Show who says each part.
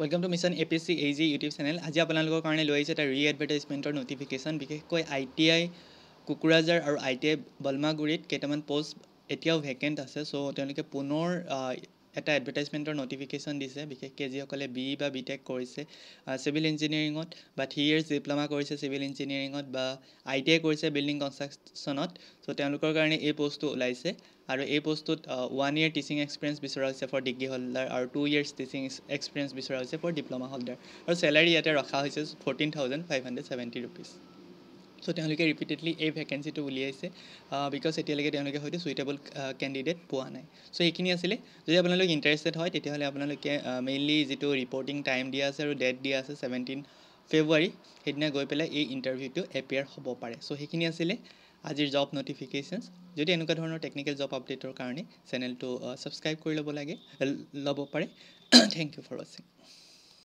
Speaker 1: welcome to mission A P C এই G YouTube channel আজি আপোনালোকৰ কাৰণে লৈ আহিছে এটা ৰি এডভাৰটাইজমেণ্টৰ ন'টিফিকেশ্যন বিশেষকৈ আই টি আই কুকুৰাঝাৰ আৰু আই টি আই বলমাগুৰিত কেইটামান পষ্ট এতিয়াও ভেকেণ্ট আছে চ' তেওঁলোকে পুনৰ এটা এডভাৰটাইজমেণ্টৰ ন'টিফিকেশ্যন দিছে বিশেষকৈ যিসকলে বি বা বি টেক কৰিছে চিভিল ইঞ্জিনিয়াৰিঙত বা থ্ৰী ইয়েৰ্ছ ডিপ্ল'মা কৰিছে চিভিল ইঞ্জিনিয়াৰিঙত বা আই টি আই কৰিছে বিল্ডিং কনষ্ট্ৰাকশ্যনত চ' তেওঁলোকৰ কাৰণে এই পষ্টটো ওলাইছে আৰু এই পষ্টটোত ওৱান ইয়েৰ টিচিং এক্সপিৰিয়েঞ্চ বিচৰা হৈছে ফৰ ডিগ্ৰী হোল্ডাৰ আৰু টু ইয়েৰ্ছ টিচিং এক্সপিৰিয়েঞ্চ বিচৰা হৈছে ফৰ ডিপ্ল'মা হোল্ডাৰ আৰু চেলাৰী ইয়াতে ৰখা হৈছে fourteen thousand five hundred seventy rupees so' তেওঁলোকে ৰিপিটেডলি এই ভেকেঞ্চিটো উলিয়াইছে বিকজ এতিয়ালৈকে তেওঁলোকে হয়তো চুইটেবল কেণ্ডিডেট পোৱা নাই চ' এইখিনি আছিলে যদি আপোনালোক ইণ্টাৰেষ্টেড হয় তেতিয়াহ'লে আপোনালোকে মেইনলি যিটো ৰিপৰ্টিং টাইম দিয়া আছে আৰু ডেট দিয়া আছে ছেভেণ্টিন ফেব্ৰুৱাৰী সেইদিনা গৈ পেলাই এই ইণ্টাৰভিউটো এপেয়াৰ হ'ব পাৰে চ' সেইখিনি আছিলে আজিৰ জব ন'টিফিকেশ্যনছ যদি এনেকুৱা ধৰণৰ টেকনিকেল জব আপডেটৰ কাৰণে চেনেলটো ছাবস্ক্ৰাইব কৰি ল'ব লাগে ল'ব পাৰে থেংক ইউ ফৰ ৱাচিং